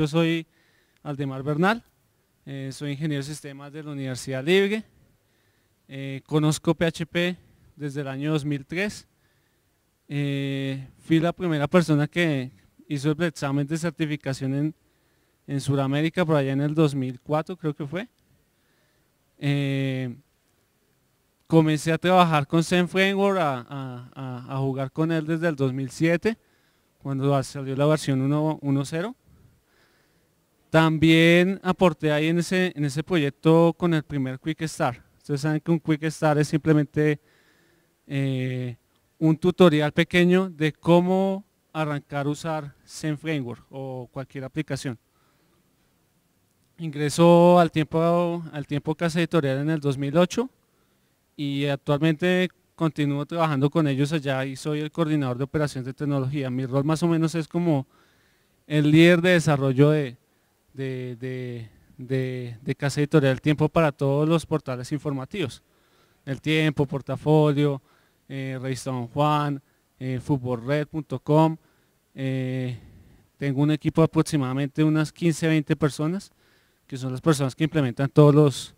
Yo soy Aldemar Bernal, eh, soy ingeniero de sistemas de la Universidad Libre, eh, conozco PHP desde el año 2003, eh, fui la primera persona que hizo el examen de certificación en, en Sudamérica, por allá en el 2004 creo que fue. comencé a trabajar con Zen Framework, a, a, jugar con él desde el 2007, cuando salió la versión 1.0. También aporté ahí en ese, en ese proyecto con el primer Quick Start. Ustedes saben que un Quick Start es simplemente eh, un tutorial pequeño de cómo arrancar a usar Zen Framework o cualquier aplicación. Ingresó al tiempo, al tiempo Casa Editorial en el 2008 y actualmente continúo trabajando con ellos allá y soy el coordinador de operaciones de tecnología. Mi rol más o menos es como el líder de desarrollo de, de, Casa Editorial Tiempo para todos los portales informativos. El Tiempo, Portafolio, eh, Don Juan, eh, futbolred.com. Eh, tengo un equipo de aproximadamente unas 15, 20 personas, que son las personas que implementan todos los,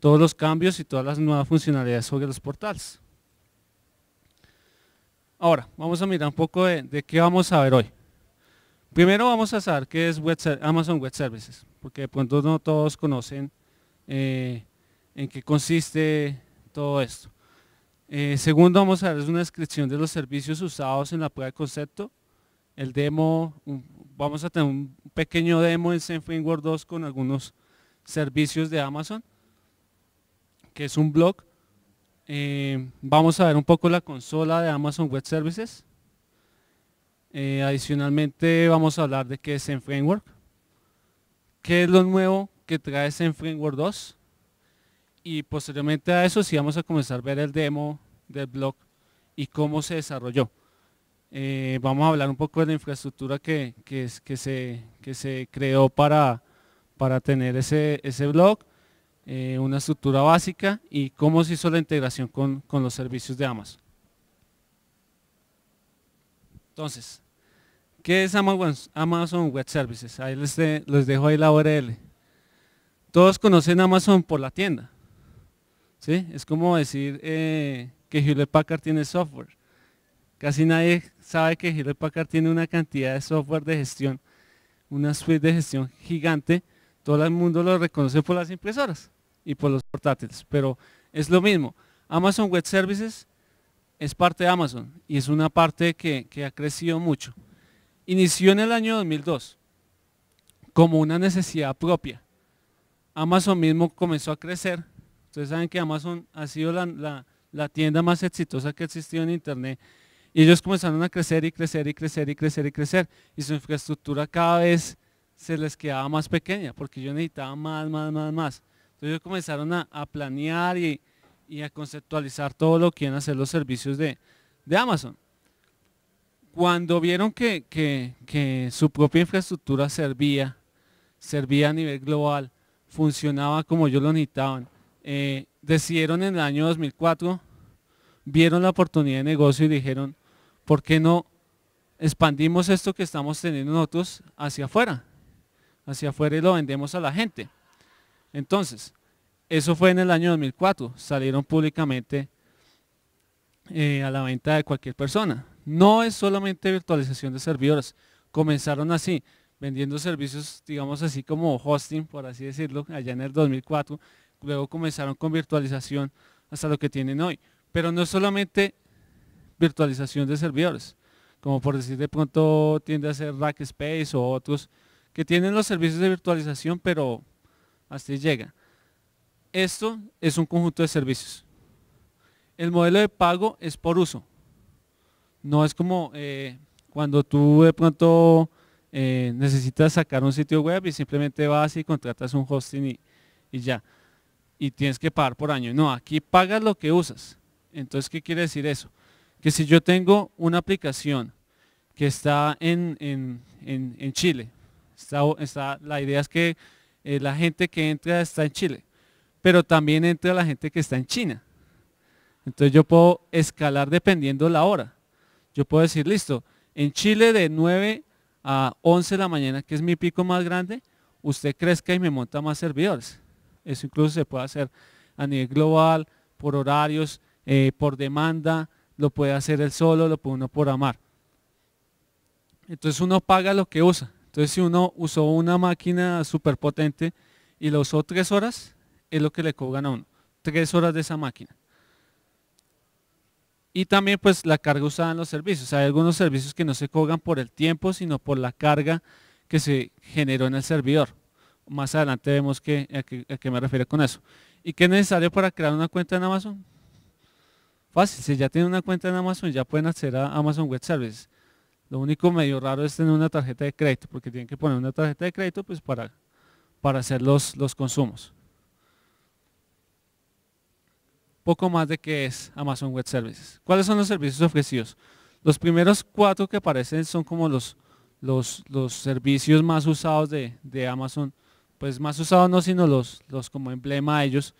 todos los cambios y todas las nuevas funcionalidades sobre los portales. Ahora, vamos a mirar un poco de, de qué vamos a ver hoy. Primero vamos a saber qué es Amazon Web Services, porque de pronto no todos conocen eh, en qué consiste todo esto. Eh, segundo, vamos a ver una descripción de los servicios usados en la prueba de concepto. El demo, vamos a tener un pequeño demo en Zen Framework 2 con algunos servicios de Amazon, que es un blog. Eh, vamos a ver un poco la consola de Amazon Web Services. Eh, adicionalmente vamos a hablar de qué es Zen Framework, qué es lo nuevo que trae Zen Framework 2 y posteriormente a eso sí vamos a comenzar a ver el demo del blog y cómo se desarrolló. Eh, vamos a hablar un poco de la infraestructura que, se, creó para, tener ese, blog, eh, una estructura básica y cómo se hizo la integración con los servicios de Amazon. Entonces, ¿qué es Amazon Web Services? Ahí les, dejo ahí la URL. Todos conocen Amazon por la tienda. ¿sí? Es como decir eh, que Hewlett Packard tiene software. Casi nadie sabe que Hewlett Packard tiene una cantidad de software de gestión, una suite de gestión gigante. Todo el mundo lo reconoce por las impresoras y por los portátiles, pero es lo mismo. Amazon Web Services es parte de Amazon y es una parte que, ha crecido mucho. Inició en el año 2002 como una necesidad propia. Amazon mismo comenzó a crecer. Ustedes saben que Amazon ha sido la, tienda más exitosa que ha existido en Internet. Y ellos comenzaron a crecer y crecer y crecer y crecer y crecer. Y su infraestructura cada vez se les quedaba más pequeña, porque yo necesitaba más, más, más, más. Entonces ellos comenzaron a planear y, y a conceptualizar todo lo que iban hacer los servicios de, Amazon. Cuando vieron que, su propia infraestructura servía, servía a nivel global, funcionaba como ellos lo necesitaban, eh, decidieron en el año 2004, vieron la oportunidad de negocio y dijeron, ¿por qué no expandimos esto que estamos teniendo nosotros hacia afuera? Hacia afuera y lo vendemos a la gente. Entonces, eso fue en el año 2004. Salieron públicamente eh, a la venta de cualquier persona. No es solamente virtualización de servidores. Comenzaron así, vendiendo servicios, digamos así como hosting, por así decirlo, allá en el 2004. Luego comenzaron con virtualización hasta lo que tienen hoy. Pero no es solamente virtualización de servidores, como por decir de pronto tiende a ser Rackspace o otros que tienen los servicios de virtualización, pero hasta ahí llega. Esto es un conjunto de servicios. El modelo de pago es por uso. No es como eh, cuando tú de pronto eh, necesitas sacar un sitio web y simplemente vas y contratas un hosting y, ya. Y tienes que pagar por año. No, aquí pagas lo que usas. Entonces, ¿qué quiere decir eso? Que si yo tengo una aplicación que está en, en, Chile, está, está, la idea es que eh, la gente que entra está en Chile pero también entra la gente que está en China. Entonces yo puedo escalar dependiendo la hora. Yo puedo decir, listo, en Chile de 9 a 11 de la mañana, que es mi pico más grande, usted crezca y me monta más servidores. Eso incluso se puede hacer a nivel global, por horarios, eh, por demanda, lo puede hacer él solo, lo puede uno por amar. Entonces uno paga lo que usa. Entonces si uno usó una máquina súper potente y lo usó tres horas, es lo que le cobran a uno. Tres horas de esa máquina. Y también pues la carga usada en los servicios. Hay algunos servicios que no se cobran por el tiempo, sino por la carga que se generó en el servidor. Más adelante vemos que, a, qué, me refiero con eso. ¿Y qué es necesario para crear una cuenta en Amazon? Fácil, si ya tienen una cuenta en Amazon, ya pueden acceder a Amazon Web Services. Lo único medio raro es tener una tarjeta de crédito, porque tienen que poner una tarjeta de crédito pues, para, para hacer los, los consumos. poco más de qué es Amazon Web Services. ¿Cuáles son los servicios ofrecidos? Los primeros cuatro que aparecen son como los, los, servicios más usados de, Amazon. Pues más usados no, sino los, los como emblema de ellos.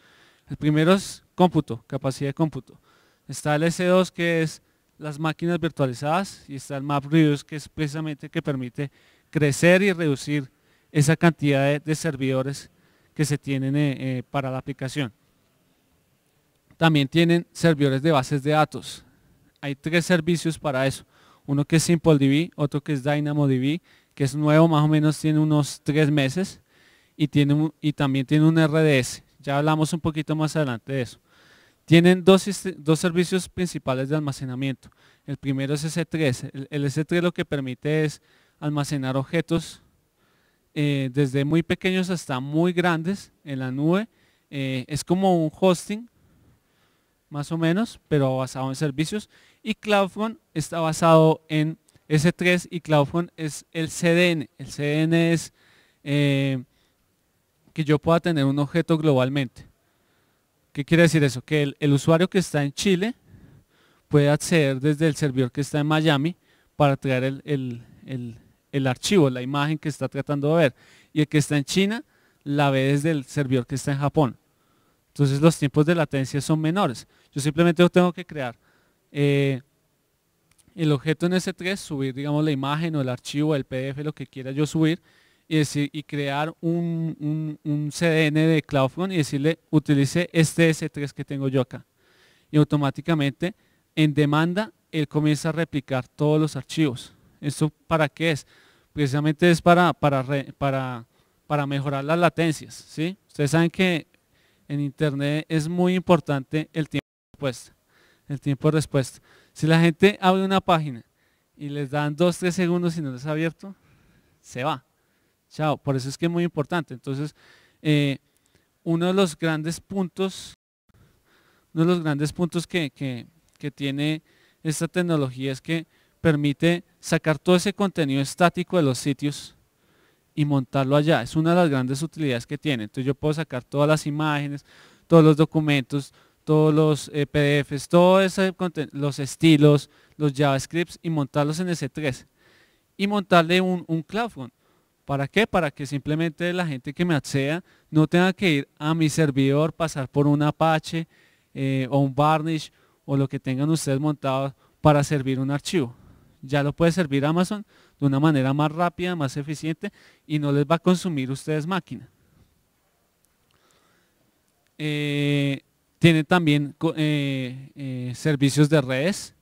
El primero es cómputo, capacidad de cómputo. Está el S2 que es las máquinas virtualizadas y está el MapReduce que es precisamente que permite crecer y reducir esa cantidad de, servidores que se tienen eh, eh, para la aplicación. También tienen servidores de bases de datos. Hay tres servicios para eso. Uno que es SimpleDB, otro que es DynamoDB, que es nuevo, más o menos tiene unos tres meses. Y, tiene y también tiene un RDS. Ya hablamos un poquito más adelante de eso. Tienen dos, servicios principales de almacenamiento. El primero es S3. El, S3 lo que permite es almacenar objetos eh, desde muy pequeños hasta muy grandes en la nube. Eh, es como un hosting, más o menos, pero basado en servicios. Y CloudFront está basado en S3 y CloudFront es el CDN. El CDN es eh, que yo pueda tener un objeto globalmente. ¿Qué quiere decir eso? Que el, usuario que está en Chile puede acceder desde el servidor que está en Miami para traer el, el, archivo, la imagen que está tratando de ver. Y el que está en China la ve desde el servidor que está en Japón. Entonces los tiempos de latencia son menores. Yo simplemente tengo que crear eh, el objeto en S3, subir digamos la imagen o el archivo, el PDF, lo que quiera yo subir, y, crear un, CDN de CloudFront y decirle utilice este S3 que tengo yo acá. Y automáticamente en demanda él comienza a replicar todos los archivos. ¿Esto para qué es? Precisamente es para, para, para, para mejorar las latencias. ¿sí? Ustedes saben que en Internet es muy importante el tiempo de respuesta. El tiempo de respuesta. Si la gente abre una página y les dan dos, tres segundos y no les ha abierto, se va. Chao. Por eso es que es muy importante. Entonces, eh, uno de los grandes puntos, uno de los grandes puntos que tiene esta tecnología es que permite sacar todo ese contenido estático de los sitios y montarlo allá. Es una de las grandes utilidades que tiene. Entonces yo puedo sacar todas las imágenes, todos los documentos, todos los eh, PDFs, todo los estilos, los JavaScripts y montarlos en S3. Y montarle un, un CloudFront. ¿Para qué? Para que simplemente la gente que me acceda no tenga que ir a mi servidor, pasar por un Apache eh, o un Varnish o lo que tengan ustedes montado para servir un archivo. Ya lo puede servir Amazon, de una manera más rápida, más eficiente y no les va a consumir ustedes máquina. Eh, tiene también eh, eh, servicios de redes,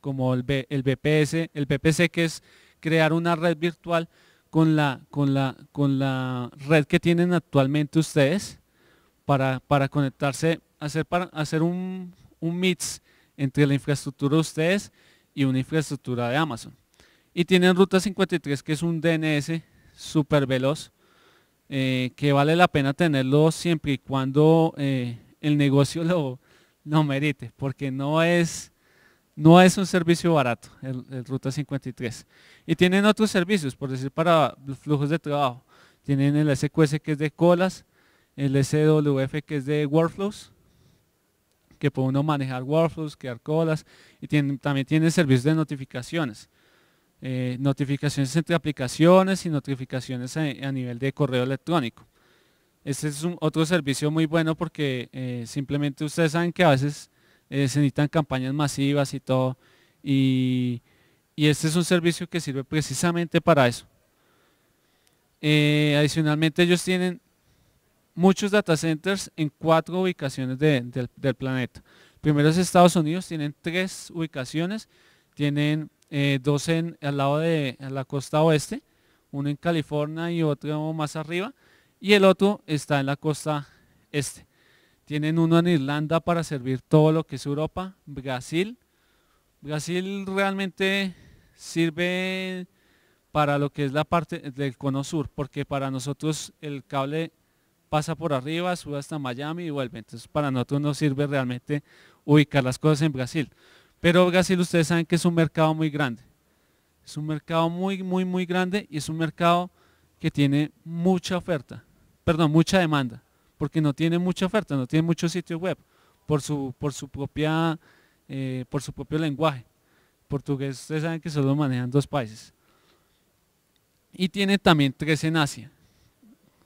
como el, el, BPS, el BPC que es crear una red virtual con la, con la, con la red que tienen actualmente ustedes para, conectarse, hacer, para, hacer un mix entre la infraestructura de ustedes y una infraestructura de Amazon. Y tienen Ruta 53, que es un DNS súper veloz, eh, que vale la pena tenerlo siempre y cuando eh, el negocio lo, merite, porque no es, no es un servicio barato, el, Ruta 53. Y tienen otros servicios, por decir, para flujos de trabajo. Tienen el SQS que es de colas, el SWF que es de workflows, que puede uno manejar workflows, crear colas, y también tienen servicios de notificaciones. Eh, notificaciones entre aplicaciones y notificaciones a, nivel de correo electrónico. Este es otro servicio muy bueno porque eh, simplemente ustedes saben que a veces eh, se necesitan campañas masivas y todo. Y, este es un servicio que sirve precisamente para eso. adicionalmente ellos tienen muchos data centers en cuatro ubicaciones del planeta. Primero es Estados Unidos, tienen tres ubicaciones, tienen eh, dos en, al lado de la costa oeste, uno en California y otro más arriba, y el otro está en la costa este. Tienen uno en Irlanda para servir todo lo que es Europa, Brasil. Brasil realmente sirve para lo que es la parte del cono sur, porque para nosotros el cable pasa por arriba, sube hasta Miami y vuelve. Entonces para nosotros no sirve realmente ubicar las cosas en Brasil. Pero Brasil ustedes saben que es un mercado muy grande. Es un mercado muy, muy, muy grande y es un mercado que tiene mucha oferta, perdón, mucha demanda, porque no tiene mucha oferta, no tiene muchos sitios web por su, por su, propia, eh, por su propio lenguaje. Portugués, ustedes saben que solo manejan dos países. Y tiene también tres en Asia.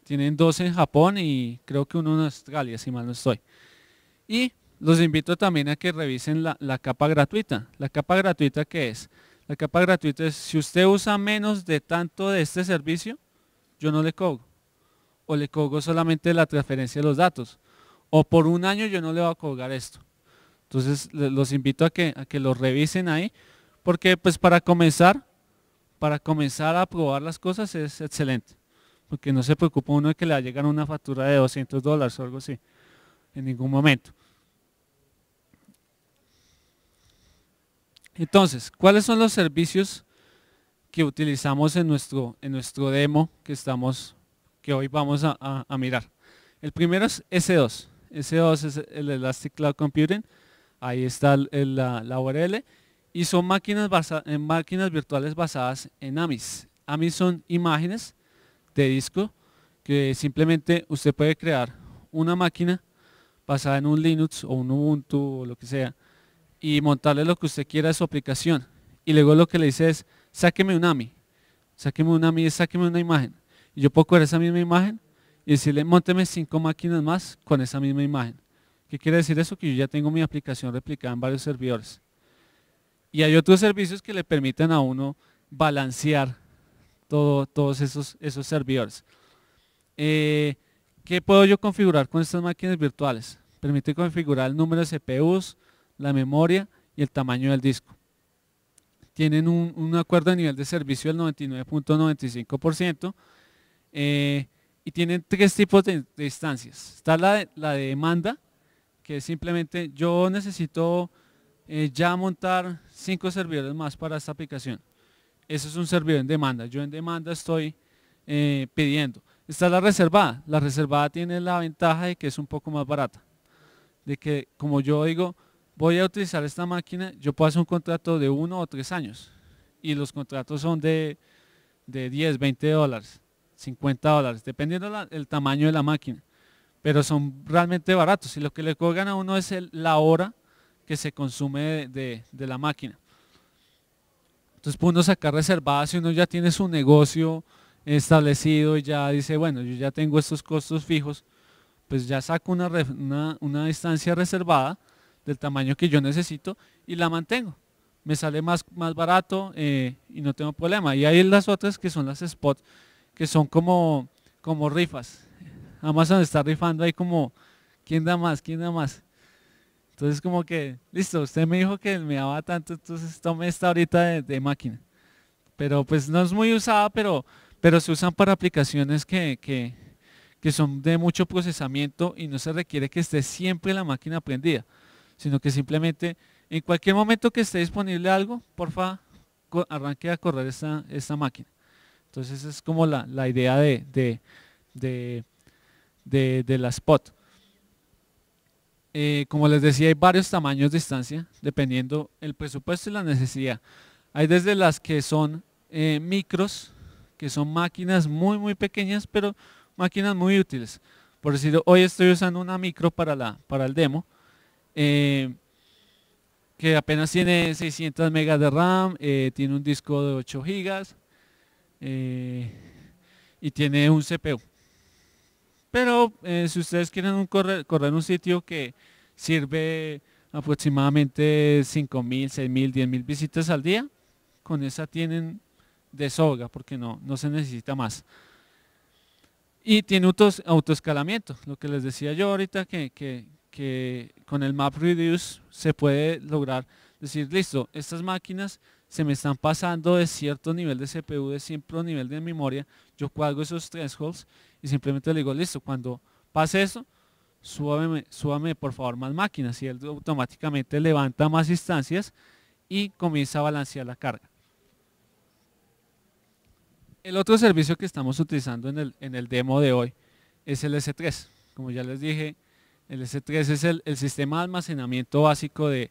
Tienen dos en Japón y creo que uno en Australia, si mal no estoy. Y los invito también a que revisen la, capa gratuita. La capa gratuita qué es. La capa gratuita es, si usted usa menos de tanto de este servicio, yo no le cobro. O le cobro solamente la transferencia de los datos. O por un año yo no le voy a cobrar esto. Entonces los invito a que, a lo revisen ahí. Porque pues para comenzar, para comenzar a probar las cosas es excelente. Porque no se preocupa uno de que le llegan una factura de 200 dólares o algo así. En ningún momento. Entonces, ¿cuáles son los servicios que utilizamos en nuestro, en nuestro demo que, estamos, que hoy vamos a, mirar? El primero es S2. S2 es el Elastic Cloud Computing. Ahí está la, URL. Y son máquinas, en eh, máquinas virtuales basadas en AMIS. AMIS son imágenes de disco que simplemente usted puede crear una máquina basada en un Linux o un Ubuntu o lo que sea y montarle lo que usted quiera de su aplicación. Y luego lo que le dice es, sáqueme un AMI. Sáqueme un AMI, sáqueme una imagen. Y yo puedo coger esa misma imagen y decirle, monteme cinco máquinas más con esa misma imagen. ¿Qué quiere decir eso? Que yo ya tengo mi aplicación replicada en varios servidores. Y hay otros servicios que le permiten a uno balancear todo, todos esos, esos servidores. Eh, ¿Qué puedo yo configurar con estas máquinas virtuales? Permite configurar el número de CPUs, la memoria y el tamaño del disco. Tienen un, acuerdo a nivel de servicio del 99.95% eh, y tienen tres tipos de, instancias. Está la de, la demanda, que es simplemente yo necesito eh, ya montar cinco servidores más para esta aplicación. Eso es un servidor en demanda. Yo en demanda estoy eh, pidiendo. Está la reservada. La reservada tiene la ventaja de que es un poco más barata. De que, como yo digo, voy a utilizar esta máquina, yo puedo hacer un contrato de uno o tres años y los contratos son de, de 10, 20 dólares, 50 dólares, dependiendo del tamaño de la máquina, pero son realmente baratos y lo que le cobran a uno es la hora que se consume de, la máquina. Entonces puede uno sacar reservadas si uno ya tiene su negocio establecido y ya dice, bueno, yo ya tengo estos costos fijos, pues ya saco una, una distancia reservada del tamaño que yo necesito y la mantengo. Me sale más, más barato eh, y no tengo problema. Y hay las otras que son las spot, que son como, como rifas. Amazon está rifando ahí como, ¿quién da más? ¿quién da más? Entonces como que, listo, usted me dijo que me daba tanto, entonces tome esta ahorita de, máquina. Pero pues no es muy usada, pero, pero se usan para aplicaciones que, que son de mucho procesamiento y no se requiere que esté siempre la máquina prendida sino que simplemente en cualquier momento que esté disponible algo, porfa, arranque a correr esta, máquina. Entonces es como la, idea de, de, de, la spot. Eh, como les decía, hay varios tamaños de instancia, dependiendo el presupuesto y la necesidad. Hay desde las que son eh, micros, que son máquinas muy, muy pequeñas, pero máquinas muy útiles. Por decir, hoy estoy usando una micro para, la, para el demo, eh, que apenas tiene 600 megas de RAM, eh, tiene un disco de 8 gigas eh, y tiene un CPU. Pero si ustedes quieren correr, un sitio que sirve aproximadamente 5.000, 6.000, 10.000 visitas al día, con esa tienen de soga porque no, no se necesita más. Y tiene autoescalamiento, lo que les decía yo ahorita, que, que con el MapReduce se puede lograr decir, listo, estas máquinas se me están pasando de cierto nivel de CPU, de cierto nivel de memoria, yo cuadro esos thresholds y simplemente le digo, listo, cuando pase eso, súbame, súbame por favor más máquinas y él automáticamente levanta más instancias y comienza a balancear la carga. El otro servicio que estamos utilizando en el, en el demo de hoy es el S3. Como ya les dije, el S3 es el, sistema de almacenamiento básico de,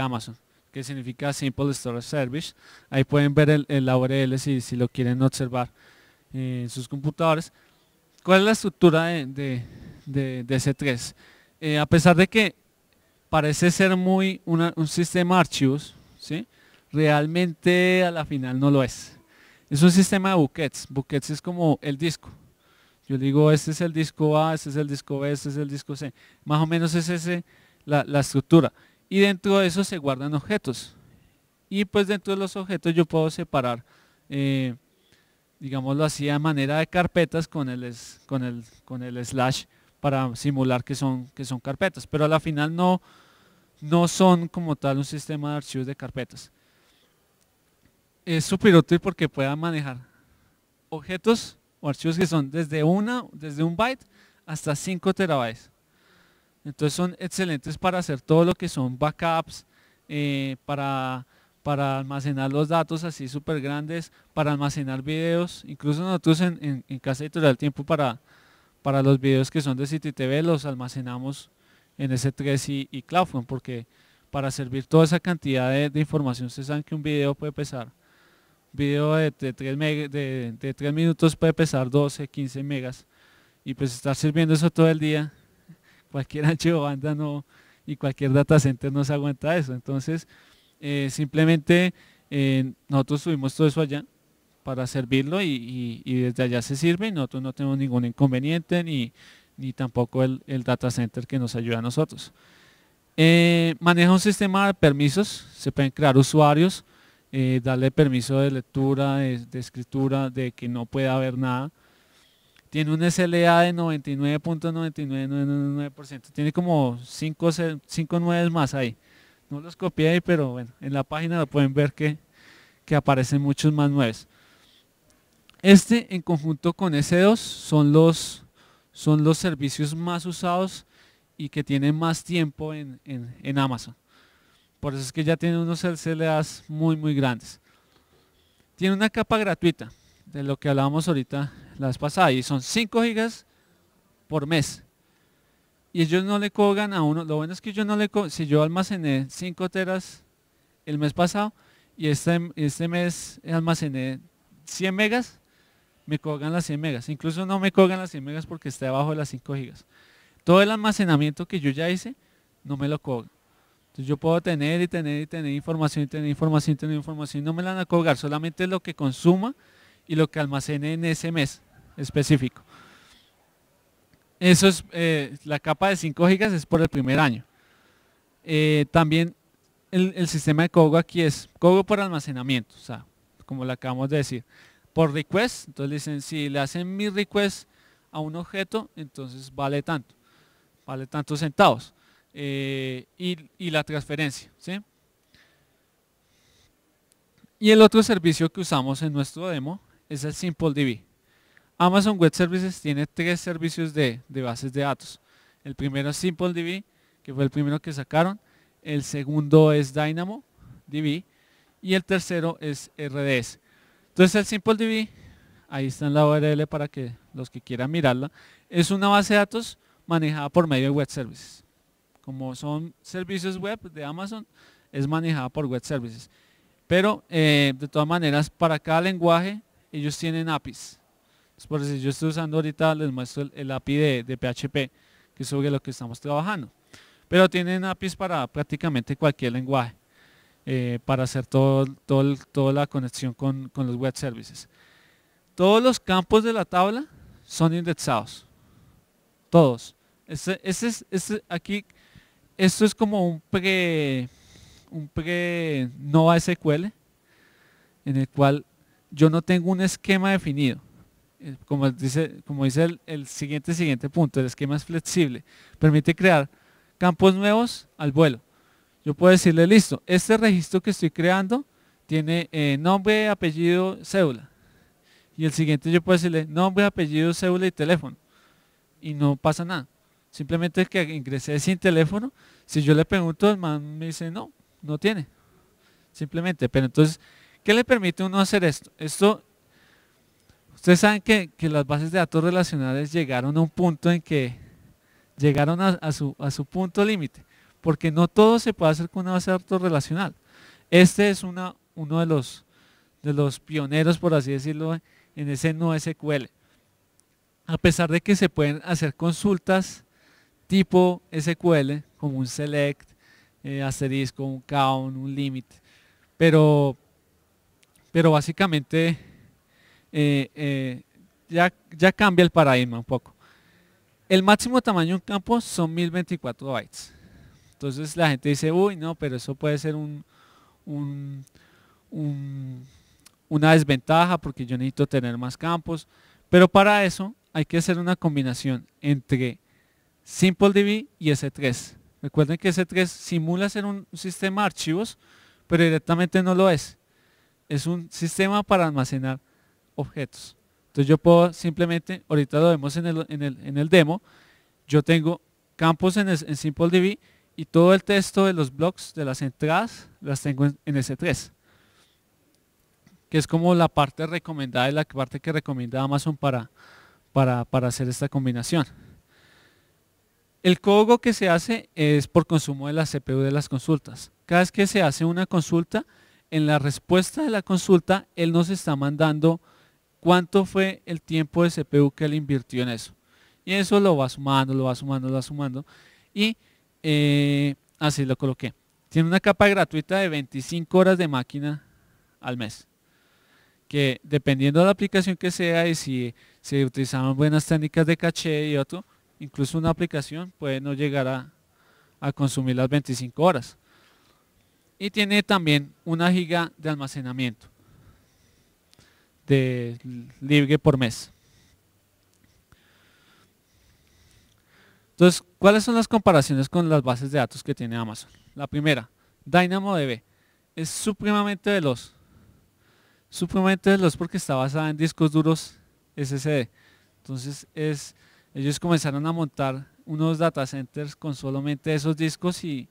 Amazon, que significa Simple Storage Service. Ahí pueden ver el, el URL si, si, lo quieren observar eh, en sus computadores. ¿Cuál es la estructura de, de, S3? Eh, a pesar de que parece ser muy un sistema de archivos, ¿sí? realmente a la final no lo es. Es un sistema de buckets. Buckets es como el disco. Yo digo, este es el disco A, este es el disco B, este es el disco C. Más o menos es ese la, estructura. Y dentro de eso se guardan objetos. Y pues dentro de los objetos yo puedo separar, eh, digámoslo así, a manera de carpetas con el, con con el slash para simular que son, que son carpetas. Pero a la final no, no son como tal un sistema de archivos de carpetas. Es súper útil porque pueda manejar objetos o archivos que son desde, una, desde un byte hasta 5 terabytes. Entonces son excelentes para hacer todo lo que son backups, eh, para, para, almacenar los datos así súper grandes, para almacenar videos. Incluso nosotros en, en, Casa Editorial Tiempo para, para los videos que son de TV los almacenamos en S3 y, y porque para servir toda esa cantidad de, de información, ustedes saben que un video puede pesar video de, tres 3 de, minutos puede pesar 12, 15 megas y pues estar sirviendo eso todo el día, cualquier ancho banda no y cualquier data center no se aguanta eso. Entonces, eh, simplemente eh, nosotros subimos todo eso allá para servirlo y, desde allá se sirve y nosotros no tenemos ningún inconveniente ni, ni tampoco el, el data center que nos ayuda a nosotros. Eh, maneja un sistema de permisos, se pueden crear usuarios, eh, darle permiso de lectura, de, escritura, de que no pueda haber nada. Tiene un SLA de 99.9999%. Tiene como 5 nueves más ahí. No los copié ahí, pero bueno, en la página lo pueden ver que, que aparecen muchos más nueves. Este en conjunto con S2 son los, son los servicios más usados y que tienen más tiempo en Amazon. Por eso es que ya tiene unos CLAs muy, muy grandes. Tiene una capa gratuita, de lo que hablábamos ahorita las vez pasada, y son 5 gigas por mes. Y ellos no le cobran a uno, lo bueno es que yo no le si yo almacené 5 teras el mes pasado y este, este mes almacené 100 megas, me cobran las 100 megas. Incluso no me cobran las 100 megas porque está abajo de las 5 gigas. Todo el almacenamiento que yo ya hice, no me lo cobran. Entonces yo puedo tener y tener y tener información y tener información y tener información. No me la van a colgar, solamente lo que consuma y lo que almacene en ese mes específico. Eso es, eh, la capa de 5 gigas es por el primer año. Eh, también el, sistema de cogo aquí es cogo por almacenamiento, o sea, como lo acabamos de decir. Por request, entonces dicen, si le hacen mi request a un objeto, entonces vale tanto, vale tantos centavos. Eh, y, la transferencia. Y el otro servicio que usamos en nuestro demo es el SimpleDB. Amazon Web Services tiene tres servicios de, bases de datos. El primero es SimpleDB, que fue el primero que sacaron. El segundo es DynamoDB. Y el tercero es RDS. Entonces el SimpleDB, ahí está en la URL para que los que quieran mirarla, es una base de datos manejada por medio de web services como son servicios web de Amazon, es manejada por web services. Pero eh, de todas maneras, para cada lenguaje ellos tienen APIs. por eso yo estoy usando ahorita, les muestro el, API de, PHP, que es sobre lo que estamos trabajando. Pero tienen APIs para prácticamente cualquier lenguaje, eh, para hacer todo, toda la conexión con, los web services. Todos los campos de la tabla son indexados. Todos. Este, este, este, aquí esto es como un pre, Nova SQL, en el cual yo no tengo un esquema definido. Eh, como dice, como dice el, siguiente, siguiente punto, el esquema es flexible. Permite crear campos nuevos al vuelo. Yo puedo decirle, listo, este registro que estoy creando tiene eh, nombre, apellido, cédula. Y el siguiente yo puedo decirle nombre, apellido, cédula y teléfono. Y no pasa nada. Simplemente es que ingresé sin teléfono. Si yo le pregunto, el man me dice, no, no tiene. Simplemente. Pero entonces, ¿qué le permite uno hacer esto? Esto, ustedes saben que, las bases de datos relacionales llegaron a un punto en que llegaron a, su, punto límite. Porque no todo se puede hacer con una base de datos relacional. Este es una, uno de los, de los pioneros, por así decirlo, en ese no SQL. A pesar de que se pueden hacer consultas tipo SQL, como un select, eh, asterisco, un count, un limit, pero, pero básicamente eh, eh, ya, ya cambia el paradigma un poco. El máximo tamaño de un campo son 1024 bytes. Entonces la gente dice, uy, no, pero eso puede ser un, una desventaja porque yo necesito tener más campos. Pero para eso hay que hacer una combinación entre SimpleDB y S3. Recuerden que S3 simula ser un sistema de archivos, pero directamente no lo es. Es un sistema para almacenar objetos. Entonces yo puedo simplemente, ahorita lo vemos en el, demo, yo tengo campos en, SimpleDB y todo el texto de los blogs, de las entradas, las tengo en, S3 que es como la parte recomendada y la parte que recomienda Amazon para, para hacer esta combinación. El código que se hace es por consumo de la CPU de las consultas. Cada vez que se hace una consulta, en la respuesta de la consulta, él nos está mandando cuánto fue el tiempo de CPU que él invirtió en eso. Y eso lo va sumando, lo va sumando, lo va sumando. Y eh, así lo coloqué. Tiene una capa gratuita de 25 horas de máquina al mes. Que dependiendo de la aplicación que sea y si se utilizaban buenas técnicas de caché y otro, incluso una aplicación puede no llegar a, consumir las 25 horas. Y tiene también una giga de almacenamiento de libre por mes. Entonces, ¿cuáles son las comparaciones con las bases de datos que tiene Amazon? La primera, DynamoDB. Es supremamente veloz. Supremamente veloz porque está basada en discos duros SSD. Entonces, es ellos comenzaron a montar unos data centers con solamente esos discos y,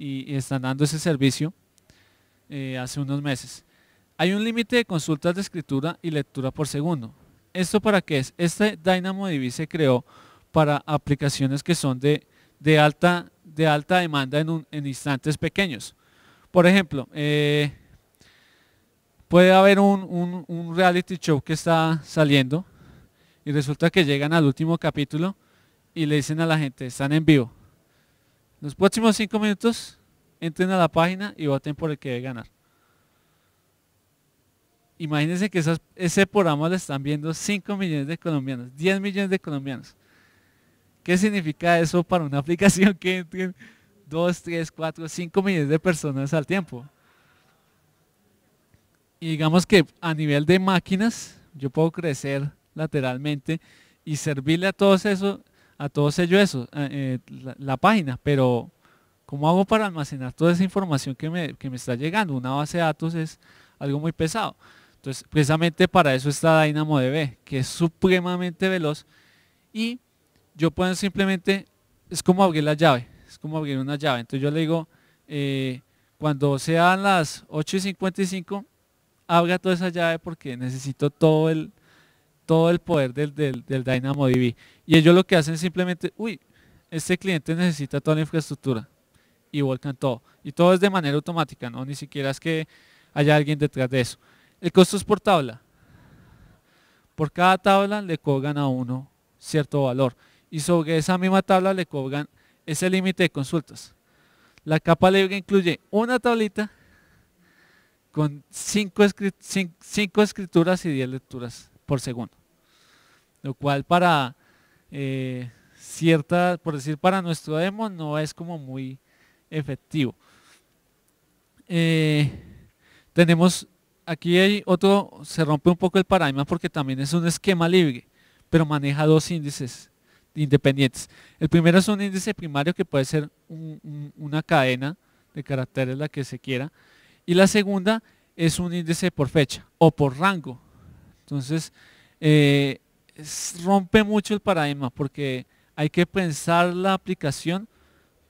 están dando ese servicio eh, hace unos meses. Hay un límite de consultas de escritura y lectura por segundo. ¿Esto para qué es? Este DynamoDB se creó para aplicaciones que son de, alta, de alta demanda en, instantes pequeños. Por ejemplo, eh, puede haber un, un reality show que está saliendo y resulta que llegan al último capítulo y le dicen a la gente, están en vivo. Los próximos cinco minutos entren a la página y voten por el que debe ganar. Imagínense que ese programa lo están viendo 5 millones de colombianos, 10 millones de colombianos. ¿Qué significa eso para una aplicación que entren 2, 3, 4, 5 millones de personas al tiempo? Y digamos que a nivel de máquinas, yo puedo crecer lateralmente y servirle a todos eso, a todos ellos eso, eh, eh, la, página, pero ¿cómo hago para almacenar toda esa información que me, que me está llegando? Una base de datos es algo muy pesado. Entonces, precisamente para eso está DynamoDB, que es supremamente veloz y yo puedo simplemente, es como abrir la llave, es como abrir una llave. Entonces yo le digo, eh, cuando sean las 8 y 55, abra toda esa llave porque necesito todo el, todo el poder del, del, del DynamoDB. Y ellos lo que hacen es simplemente, uy, este cliente necesita toda la infraestructura y volcan todo. Y todo es de manera automática, ¿no? Ni siquiera es que haya alguien detrás de eso. El costo es por tabla. Por cada tabla le cobran a uno cierto valor. Y sobre esa misma tabla le cobran ese límite de consultas. La capa libre incluye una tablita con cinco escrituras y 10 lecturas por segundo lo cual para eh, cierta, por decir, para nuestro demo no es como muy efectivo. Eh, tenemos, aquí hay otro, se rompe un poco el paradigma porque también es un esquema libre, pero maneja dos índices independientes. El primero es un índice primario que puede ser una cadena de caracteres la que se quiera, y la segunda es un índice por fecha o por rango. Entonces, eh, rompe mucho el paradigma porque hay que pensar la aplicación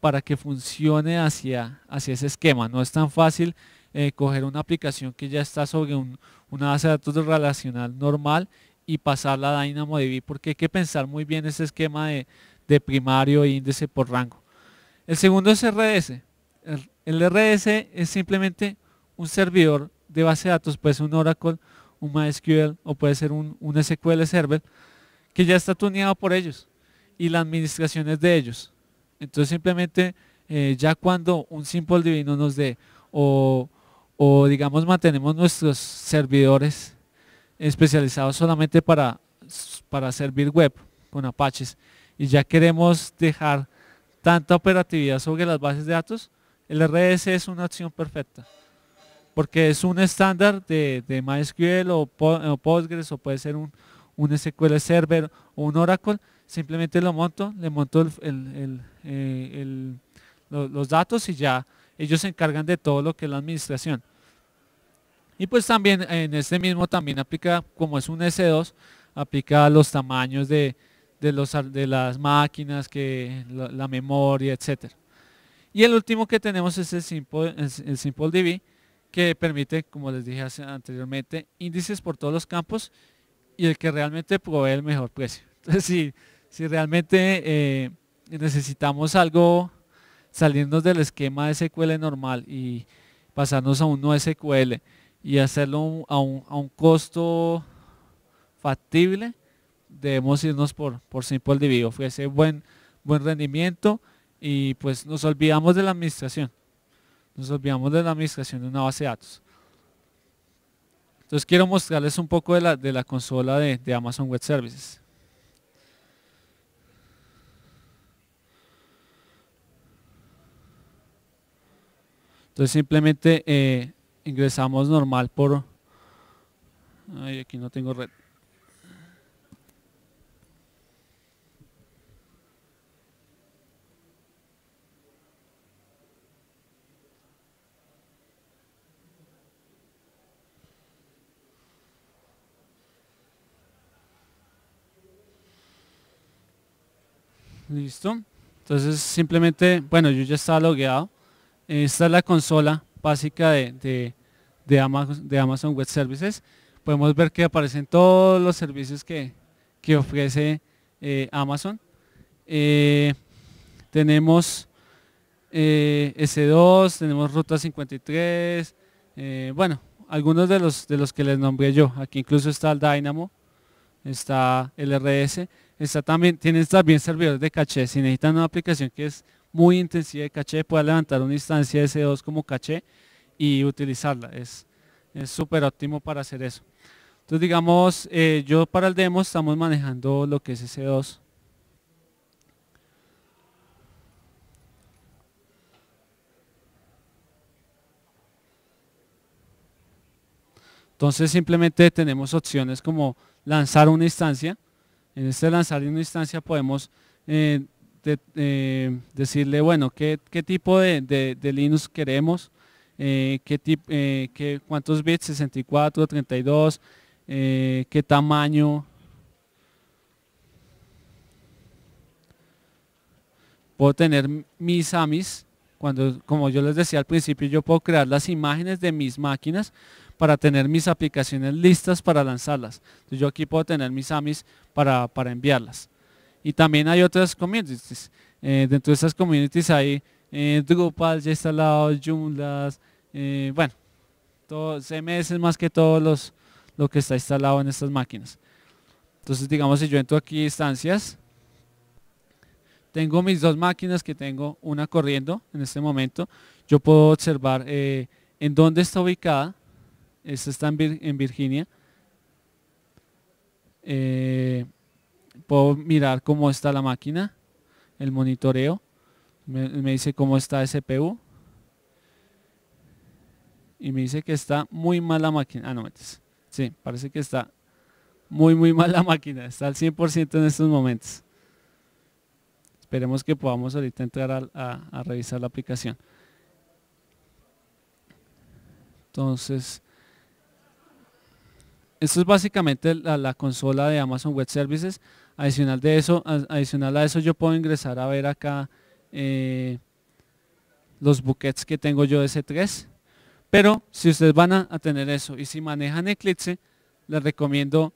para que funcione hacia, hacia ese esquema. No es tan fácil eh, coger una aplicación que ya está sobre una base de datos relacional normal y pasarla a DynamoDB porque hay que pensar muy bien ese esquema de, primario e índice por rango. El segundo es RDS. El, el RDS es simplemente un servidor de base de datos, pues un Oracle, un MySQL o puede ser un, SQL Server, que ya está tuneado por ellos y la administración es de ellos. Entonces simplemente eh, ya cuando un simple divino nos dé o, digamos mantenemos nuestros servidores especializados solamente para, para servir web con Apaches y ya queremos dejar tanta operatividad sobre las bases de datos, el RDS es una opción perfecta porque es un estándar de, MySQL o, Postgres o puede ser un, SQL Server o un Oracle, simplemente lo monto, le monto eh, los, datos y ya ellos se encargan de todo lo que es la administración. Y pues también en este mismo también aplica, como es un S2, aplica los tamaños de, los, de las máquinas, que, la, memoria, etc. Y el último que tenemos es el SimpleDB, que permite, como les dije anteriormente, índices por todos los campos y el que realmente provee el mejor precio. Entonces, si, si realmente eh, necesitamos algo, salirnos del esquema SQL normal y pasarnos a un no SQL y hacerlo a un, costo factible, debemos irnos por, por Fue Ofrece buen, buen rendimiento y pues nos olvidamos de la administración. Nos olvidamos de la administración de una base de datos. Entonces quiero mostrarles un poco de la, de la consola de, Amazon Web Services. Entonces simplemente eh, ingresamos normal por... Ay, aquí no tengo red. Listo. Entonces simplemente, bueno, yo ya estaba logueado. Esta es la consola básica de, de, Amazon, de Amazon, Web Services. Podemos ver que aparecen todos los servicios que, que ofrece eh, Amazon. Eh, tenemos eh, S2, tenemos Ruta 53, bueno, algunos de los, de los que les nombré yo. Aquí incluso está el Dynamo, está el RS está también, tienen bien servidores de caché. Si necesitan una aplicación que es muy intensiva de caché, puede levantar una instancia de S2 como caché y utilizarla. Es súper óptimo para hacer eso. Entonces, digamos, eh, yo para el demo estamos manejando lo que es S2. Entonces simplemente tenemos opciones como lanzar una instancia en este lanzar de una instancia podemos eh, eh, decirle, bueno, qué, qué tipo de, Linux queremos, eh, qué cuántos bits, 64, 32, qué tamaño. Puedo tener mis AMIs, cuando, como yo les decía al principio, yo puedo crear las imágenes de mis máquinas, para tener mis aplicaciones listas para lanzarlas. Entonces yo aquí puedo tener mis AMIs para, enviarlas. Y también hay otras communities. Eh, dentro de esas communities hay eh, Drupal ya instalado, Joomla, eh, bueno, todo, CMS más que todo los, lo que está instalado en estas máquinas. Entonces digamos si yo entro aquí instancias, tengo mis dos máquinas que tengo una corriendo en este momento, yo puedo observar en dónde está ubicada esta está en, Virginia. Eh, puedo mirar cómo está la máquina, el monitoreo. Me, dice cómo está el CPU. Y me dice que está muy mal la máquina. Ah, no, metes. Sí, parece que está muy, muy mal la máquina. Está al 100% en estos momentos. Esperemos que podamos ahorita entrar a revisar la aplicación. Entonces, esto es básicamente la, consola de Amazon Web Services. Adicional, de eso, adicional a eso yo puedo ingresar a ver acá eh, los buquets que tengo yo de s 3 Pero si ustedes van a, tener eso y si manejan Eclipse, les recomiendo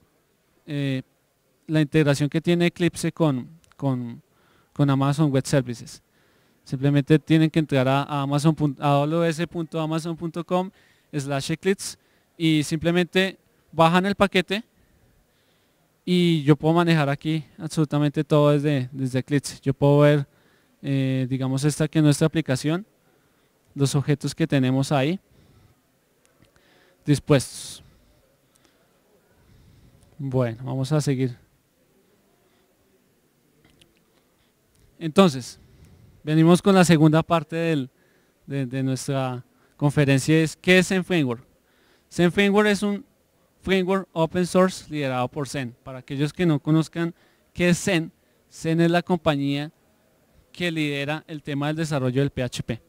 eh, la integración que tiene Eclipse con, con, con, Amazon Web Services. Simplemente tienen que entrar a, aws.amazon.com slash Eclipse y simplemente bajan el paquete y yo puedo manejar aquí absolutamente todo desde, desde Eclipse. Yo puedo ver, eh, digamos, esta que es nuestra aplicación, los objetos que tenemos ahí dispuestos. Bueno, vamos a seguir. Entonces, venimos con la segunda parte de, nuestra conferencia, es ¿qué es Zen Framework? Zen Framework es un framework open source liderado por Zen. Para aquellos que no conozcan qué es Zen, Zen es la compañía que lidera el tema del desarrollo del PHP.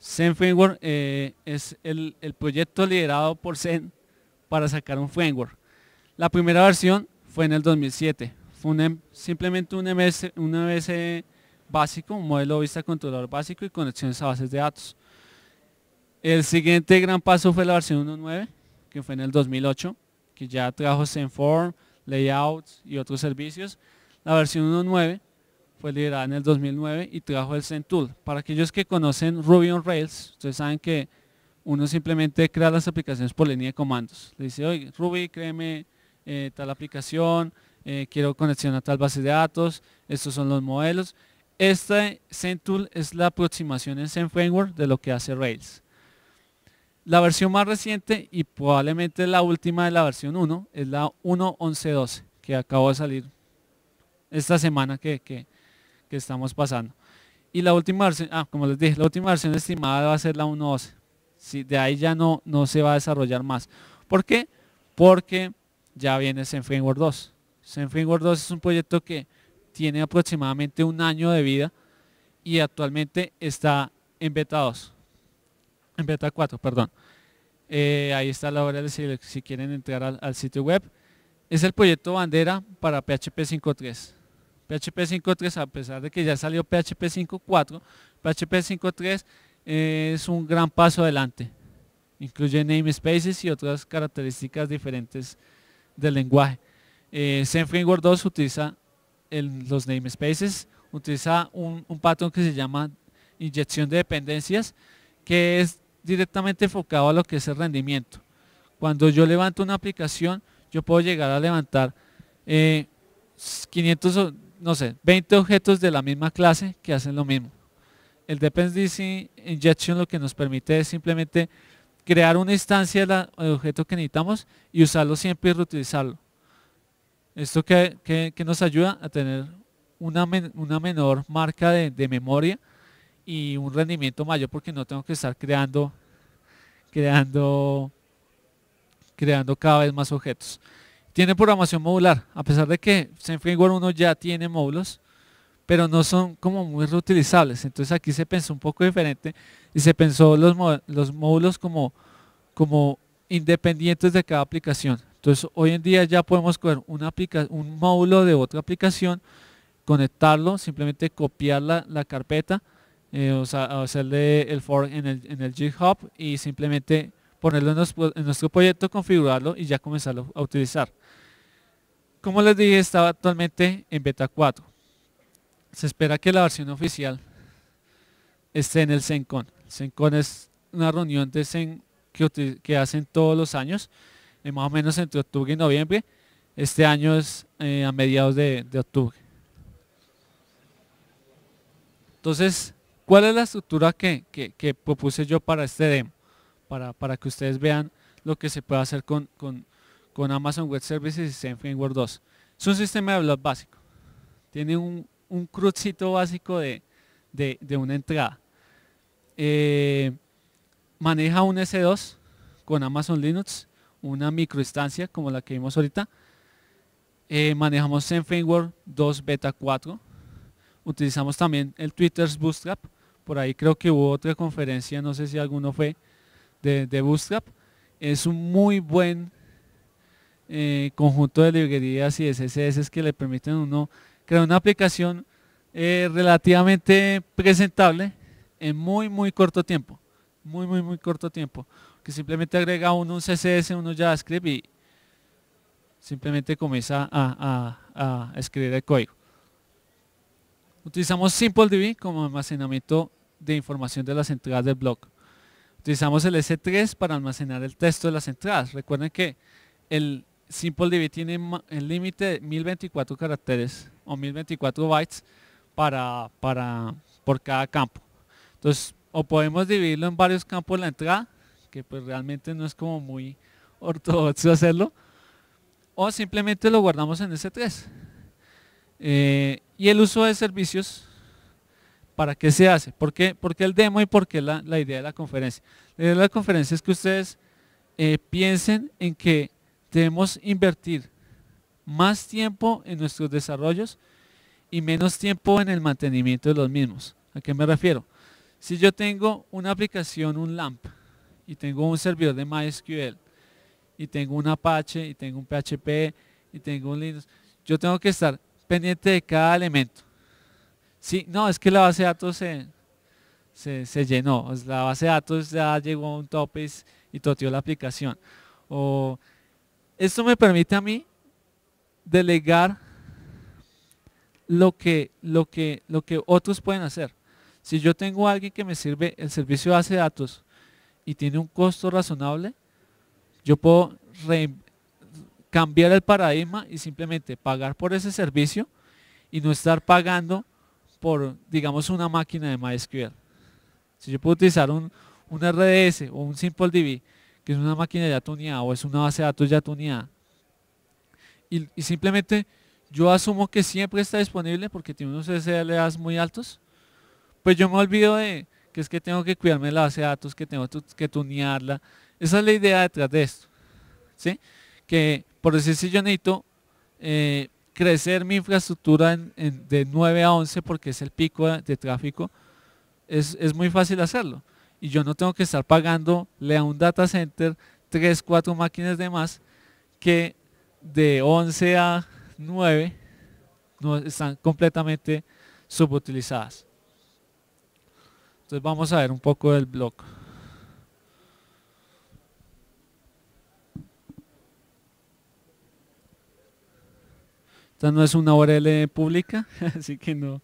Zen Framework eh, es el, proyecto liderado por Zen para sacar un framework. La primera versión fue en el 2007. Fue em, simplemente un MS, un MS básico, un modelo vista controlador básico y conexiones a bases de datos. El siguiente gran paso fue la versión 1.9 que fue en el 2008, que ya trajo Zenform, Layouts y otros servicios. La versión 1.9 fue liderada en el 2009 y trajo el ZenTool. Para aquellos que conocen Ruby on Rails, ustedes saben que uno simplemente crea las aplicaciones por línea de comandos. Le dice, oye, Ruby, créeme eh, tal aplicación, eh, quiero conexión a tal base de datos, estos son los modelos. Este ZenTool es la aproximación en Zen Framework de lo que hace Rails. La versión más reciente y probablemente la última de la versión 1 es la 1.11.12 que acabó de salir esta semana que, estamos pasando. Y la última versión, ah, como les dije, la última versión estimada va a ser la 1.12. si de ahí ya no, no se va a desarrollar más. ¿Por qué? Porque ya viene Zen Framework 2. Zen Framework 2 es un proyecto que tiene aproximadamente un año de vida y actualmente está en beta 2 en beta 4, perdón. Eh, ahí está la hora de si, si quieren entrar al, sitio web. Es el proyecto bandera para PHP 5.3. PHP 5.3, a pesar de que ya salió PHP 5.4, PHP 5.3 es un gran paso adelante. Incluye namespaces y otras características diferentes del lenguaje. Eh, Framework 2 utiliza los namespaces, utiliza un patrón que se llama inyección de dependencias, que es directamente enfocado a lo que es el rendimiento. Cuando yo levanto una aplicación, yo puedo llegar a levantar 500, eh, no sé, 20 objetos de la misma clase que hacen lo mismo. El Dependency Injection lo que nos permite es simplemente crear una instancia del objeto que necesitamos y usarlo siempre y reutilizarlo. Esto que, nos ayuda a tener una, menor marca de memoria y un rendimiento mayor porque no tengo que estar creando, creando, creando cada vez más objetos. Tiene programación modular, a pesar de que en Framework 1 ya tiene módulos, pero no son como muy reutilizables. Entonces aquí se pensó un poco diferente y se pensó los, los módulos como, como independientes de cada aplicación. Entonces hoy en día ya podemos coger una aplicación un módulo de otra aplicación, conectarlo, simplemente copiar la carpeta, eh, o sea, hacerle el fork en el, en el GitHub y simplemente ponerlo en, nuestro proyecto, configurarlo y ya comenzarlo a utilizar. Como les dije, estaba actualmente en beta 4. Se espera que la versión oficial esté en el CENCON. CENCON es una reunión de CEN que, que hacen todos los años, eh, más o menos entre octubre y noviembre. Este año es eh, a mediados de octubre. Entonces, ¿Cuál es la estructura que, propuse yo para este demo? Para, que ustedes vean lo que se puede hacer con, Amazon Web Services y Zen Framework 2. Es un sistema de blog básico. Tiene un, un crucito básico de, una entrada. Eh, maneja un S2 con Amazon Linux, una microinstancia como la que vimos ahorita. Eh, manejamos Zen Framework 2 Beta 4. Utilizamos también el Twitter's Bootstrap por ahí creo que hubo otra conferencia, no sé si alguno fue, de, Bootstrap. Es un muy buen eh, conjunto de librerías y de CSS que le permiten a uno crear una aplicación eh, relativamente presentable en muy, muy corto tiempo. Muy, muy, muy corto tiempo. Que simplemente agrega uno un CSS, uno JavaScript y simplemente comienza a, a escribir el código. Utilizamos SimpleDB como almacenamiento de información de las entradas del blog. Utilizamos el S3 para almacenar el texto de las entradas. Recuerden que el SimpleDB tiene el límite de 1024 caracteres o 1024 bytes para, para, por cada campo. Entonces, o podemos dividirlo en varios campos la entrada, que pues realmente no es como muy ortodoxo hacerlo, o simplemente lo guardamos en S3. Eh, y el uso de servicios ¿Para qué se hace? ¿Por qué, el demo y por qué la, idea de la conferencia? La idea de la conferencia es que ustedes eh, piensen en que debemos invertir más tiempo en nuestros desarrollos y menos tiempo en el mantenimiento de los mismos. ¿A qué me refiero? Si yo tengo una aplicación, un LAMP, y tengo un servidor de MySQL, y tengo un Apache, y tengo un PHP, y tengo un Linux, yo tengo que estar pendiente de cada elemento. Sí, no, es que la base de datos se, llenó. La base de datos ya llegó a un tope y toteó la aplicación. O, esto me permite a mí delegar lo que, lo, que, lo que otros pueden hacer. Si yo tengo a alguien que me sirve el servicio de base de datos y tiene un costo razonable, yo puedo cambiar el paradigma y simplemente pagar por ese servicio y no estar pagando por, digamos, una máquina de MySQL. Si yo puedo utilizar un, RDS o un SimpleDB, que es una máquina ya tuneada o es una base de datos ya tuneada, y, simplemente yo asumo que siempre está disponible porque tiene unos SLAs muy altos, pues yo me olvido de que es que tengo que cuidarme la base de datos, que tengo que tunearla. Esa es la idea detrás de esto. ¿sí? Que por decir si yo necesito eh, crecer mi infraestructura de 9 a 11 porque es el pico de, tráfico, es, muy fácil hacerlo. Y yo no tengo que estar pagándole a un data center 3, 4 máquinas de más que de 11 a 9 no, están completamente subutilizadas. Entonces vamos a ver un poco del blog. Esta no es una URL pública, así que no.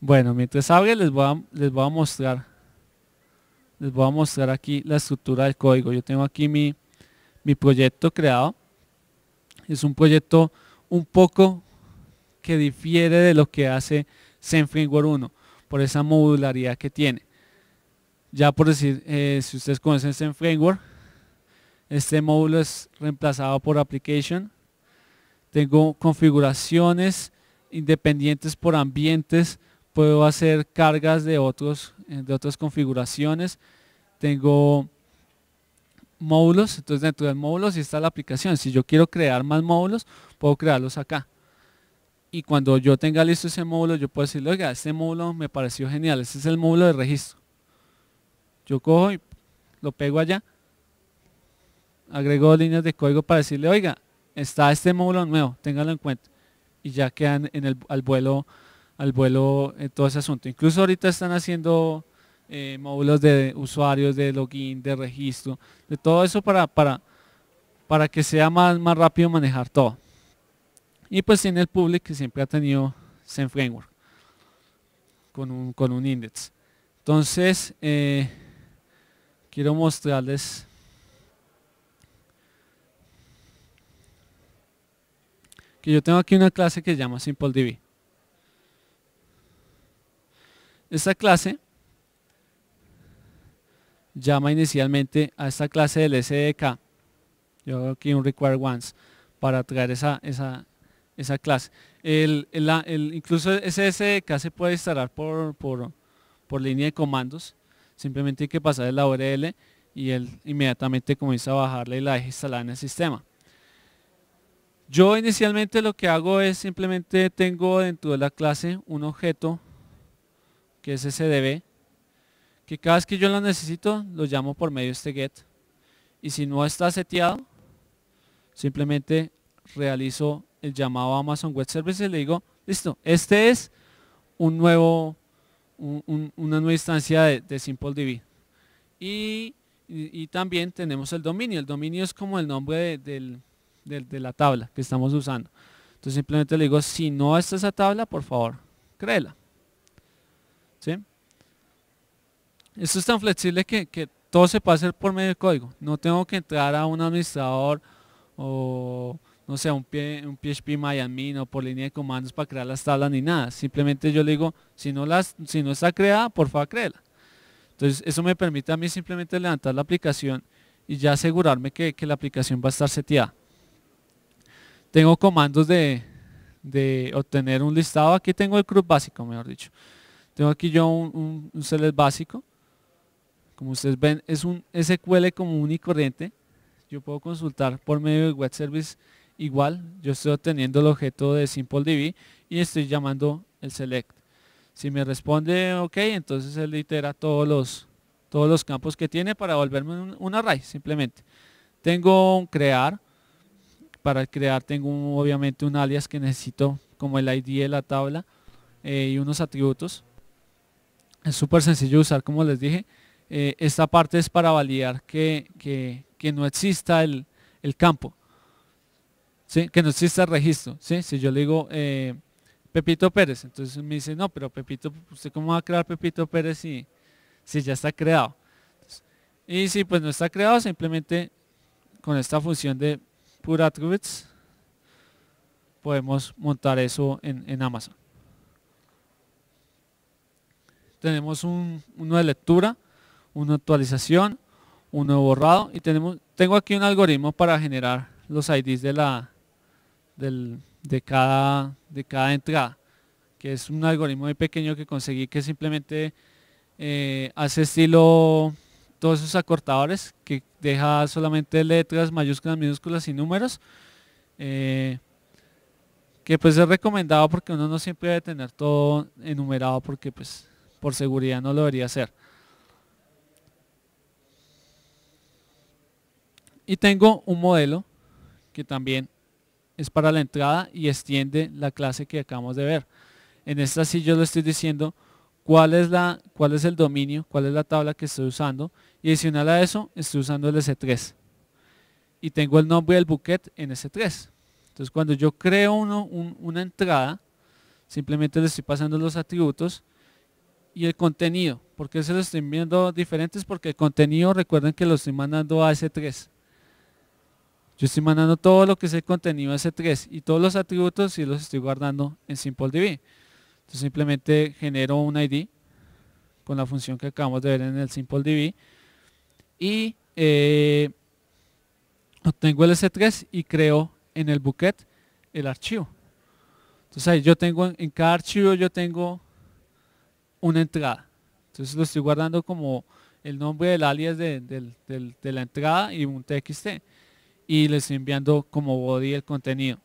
Bueno, mientras abre les voy a, les voy a mostrar. Les voy a mostrar aquí la estructura del código. Yo tengo aquí mi, proyecto creado. Es un proyecto un poco que difiere de lo que hace Zen Framework 1 por esa modularidad que tiene. Ya por decir, eh, si ustedes conocen Zen Framework, este módulo es reemplazado por application. Tengo configuraciones independientes por ambientes. Puedo hacer cargas de, otros, eh, de otras configuraciones. Tengo módulos. Entonces dentro del módulo si está la aplicación. Si yo quiero crear más módulos, puedo crearlos acá. Y cuando yo tenga listo ese módulo, yo puedo decirle, oiga, este módulo me pareció genial. Este es el módulo de registro. Yo cojo y lo pego allá agregó líneas de código para decirle, oiga, está este módulo nuevo, téngalo en cuenta. Y ya quedan en el, al vuelo al vuelo en eh, todo ese asunto. Incluso ahorita están haciendo eh, módulos de usuarios, de login, de registro, de todo eso para, para, para que sea más, más rápido manejar todo. Y pues tiene el public que siempre ha tenido Zen Framework con un, con un index. Entonces, eh, quiero mostrarles yo tengo aquí una clase que se llama SimpleDB. Esta clase llama inicialmente a esta clase del SDK. Yo hago aquí un require once para traer esa, esa, esa clase. El, incluso ese SDK se puede instalar por, por, línea de comandos. Simplemente hay que pasar la URL y él inmediatamente comienza a bajarle la deja instalada en el sistema. Yo inicialmente lo que hago es simplemente tengo dentro de la clase un objeto que es SDB, que cada vez que yo lo necesito lo llamo por medio de este get. Y si no está seteado, simplemente realizo el llamado a Amazon Web Services y le digo, listo, este es un nuevo, una nueva instancia de, SimpleDB. Y, también tenemos el dominio. El dominio es como el nombre del, de, la tabla que estamos usando. Entonces simplemente le digo, si no está esa tabla, por favor, créela. ¿Sí? Esto es tan flexible que, todo se puede hacer por medio de código. No tengo que entrar a un administrador o no sé, un, un PHP Miami o por línea de comandos para crear las tablas ni nada. Simplemente yo le digo, si no, las, si no está creada, por favor créela. Entonces eso me permite a mí simplemente levantar la aplicación y ya asegurarme que, que la aplicación va a estar seteada tengo comandos de, obtener un listado. Aquí tengo el CRUD básico, mejor dicho. Tengo aquí yo un, un, select básico. Como ustedes ven, es un SQL común y corriente. Yo puedo consultar por medio del web service igual. Yo estoy obteniendo el objeto de SimpleDB y estoy llamando el select. Si me responde OK, entonces él itera todos los, todos los campos que tiene para volverme un, un array simplemente. Tengo un crear, para crear tengo obviamente un alias que necesito como el ID de la tabla eh, y unos atributos. Es súper sencillo usar como les dije. Eh, esta parte es para validar que, no exista el, campo. ¿sí? Que no exista el registro. ¿sí? Si yo le digo eh, Pepito Pérez, entonces me dice, no, pero Pepito, ¿usted cómo va a crear Pepito Pérez si, si ya está creado? y si pues no está creado, simplemente con esta función de Pura Attributes, podemos montar eso en, Amazon. Tenemos un, uno de lectura, una actualización, uno borrado y tenemos, tengo aquí un algoritmo para generar los IDs de, la, de, cada, de cada entrada, que es un algoritmo muy pequeño que conseguí que simplemente eh, hace estilo todos esos acortadores que deja solamente letras, mayúsculas, minúsculas y números. Eh, que pues es recomendado porque uno no siempre debe tener todo enumerado porque pues por seguridad no lo debería hacer. Y tengo un modelo que también es para la entrada y extiende la clase que acabamos de ver. En esta sí yo lo estoy diciendo cuál es, la, cuál es el dominio, cuál es la tabla que estoy usando. Y adicional a eso, estoy usando el S3. Y tengo el nombre del bucket en S3. Entonces cuando yo creo una entrada, simplemente le estoy pasando los atributos y el contenido. ¿Por qué se lo estoy viendo diferentes? Porque el contenido, recuerden que lo estoy mandando a S3. Yo estoy mandando todo lo que es el contenido a S3 y todos los atributos y los estoy guardando en SimpleDB. Entonces simplemente genero un ID con la función que acabamos de ver en el SimpleDB y eh, obtengo el S3 y creo en el bucket el archivo. Entonces ahí yo tengo, en cada archivo yo tengo una entrada. Entonces lo estoy guardando como el nombre del alias de, la entrada y un txt. Y le estoy enviando como body el contenido.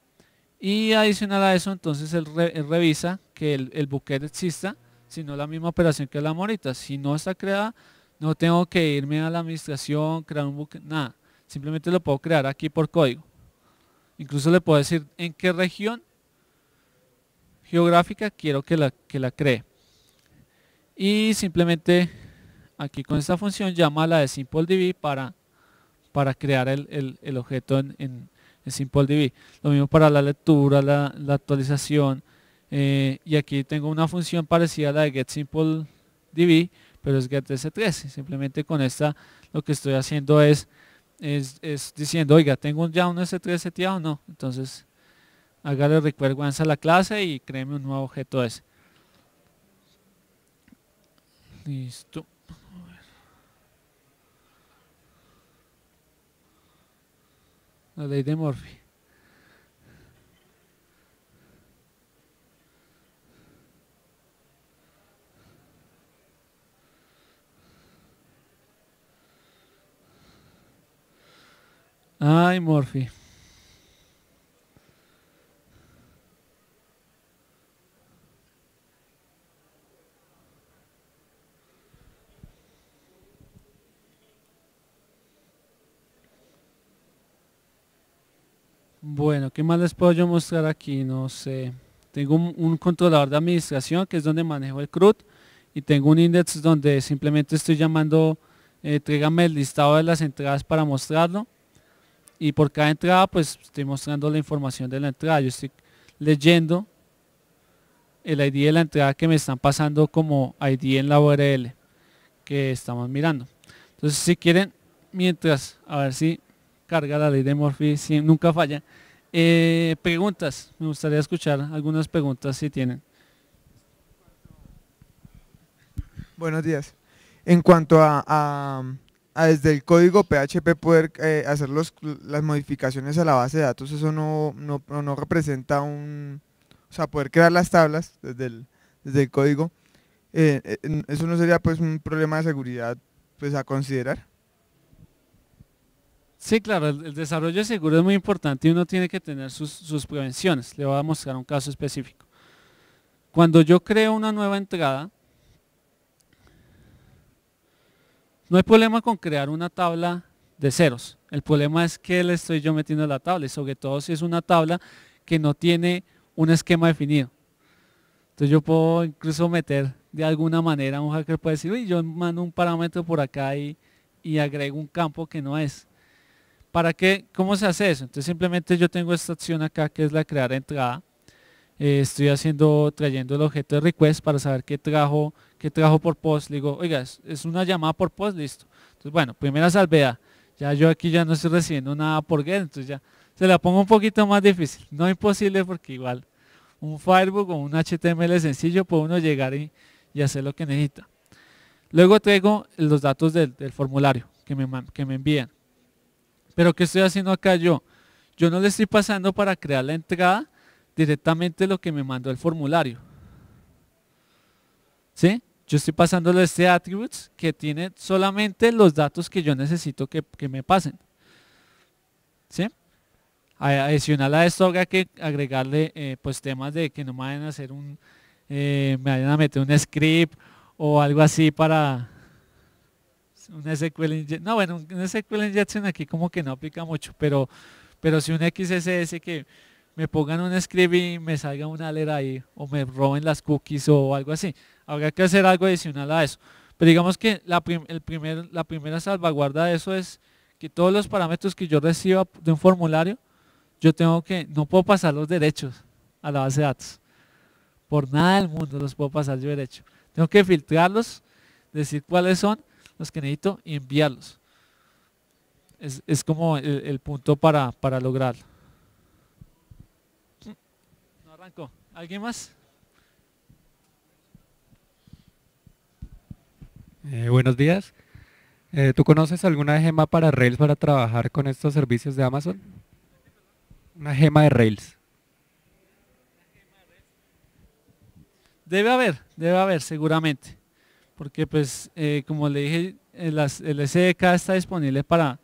Y adicional a eso entonces el él revisa que el, el exista, sino la misma operación que la morita. Si no está creada, no tengo que irme a la administración, crear un buque, nada. Simplemente lo puedo crear aquí por código. Incluso le puedo decir en qué región geográfica quiero que la, que la cree. Y simplemente aquí con esta función llama a la de SimpleDB para, para crear el, objeto en, en, en SimpleDB. Lo mismo para la lectura, la actualización, eh, y aquí tengo una función parecida a la de getSimpleDB, pero es gets 3 Simplemente con esta lo que estoy haciendo es, es, diciendo, oiga, tengo ya un S3 seteado, no. Entonces, hágale recuerdo a la clase y créeme un nuevo objeto ese. Listo. La ley de Morphy. Ay, Morphy. Bueno, ¿qué más les puedo yo mostrar aquí? No sé. Tengo un, controlador de administración que es donde manejo el CRUD y tengo un index donde simplemente estoy llamando, eh, el listado de las entradas para mostrarlo y por cada entrada pues estoy mostrando la información de la entrada. Yo estoy leyendo el ID de la entrada que me están pasando como ID en la URL que estamos mirando. Entonces si quieren, mientras, a ver si carga la ley de Morphy, si nunca falla. Eh, preguntas, me gustaría escuchar algunas preguntas si tienen. Buenos días. En cuanto a Ah, desde el código PHP poder eh, hacer las modificaciones a la base de datos, eso no, no, representa un... O sea, poder crear las tablas desde el, código, eh, eh, eso no sería pues un problema de seguridad pues a considerar. Sí, claro, el, el desarrollo seguro es muy importante y uno tiene que tener sus, sus prevenciones. Le voy a mostrar un caso específico. Cuando yo creo una nueva entrada, No hay problema con crear una tabla de ceros. El problema es que le estoy yo metiendo la tabla y sobre todo si es una tabla que no tiene un esquema definido. Entonces yo puedo incluso meter de alguna manera un hacker puede decir, uy, yo mando un parámetro por acá y, y agrego un campo que no es. ¿Para qué? ¿Cómo se hace eso? Entonces simplemente yo tengo esta opción acá que es la crear entrada eh, estoy haciendo, trayendo el objeto de request para saber qué trajo, qué trajo por post. Le digo, oiga, es, una llamada por post, listo. Entonces, bueno, primera salvedad. Ya yo aquí ya no estoy recibiendo nada por get, entonces ya se la pongo un poquito más difícil. No imposible porque igual un Firebook o un HTML sencillo puede uno llegar y, hacer lo que necesita. Luego traigo los datos del, formulario que me, que me envían. Pero ¿qué estoy haciendo acá yo? Yo no le estoy pasando para crear la entrada, directamente lo que me mandó el formulario. ¿Sí? Yo estoy pasándole este attributes que tiene solamente los datos que yo necesito que, me pasen. ¿Sí? Adicional a esto hay que agregarle eh, pues temas de que no me vayan a hacer un, eh, me vayan a meter un script o algo así para un SQL injection. No, bueno, un SQL injection aquí como que no aplica mucho, pero, pero si un XSS que me pongan un script y me salga una alerta ahí, o me roben las cookies o algo así. Habría que hacer algo adicional a eso. Pero digamos que la, el primer, la primera salvaguarda de eso es que todos los parámetros que yo reciba de un formulario, yo tengo que, no puedo pasar los derechos a la base de datos. Por nada del mundo los puedo pasar yo derecho. Tengo que filtrarlos, decir cuáles son los que necesito y enviarlos. Es, como el, punto para, para lograrlo. ¿Alguien más? Eh, buenos días. Eh, ¿Tú conoces alguna gema para Rails para trabajar con estos servicios de Amazon? Una gema de Rails. Debe haber, debe haber, seguramente. Porque pues, eh, como le dije, el, SDK está disponible para,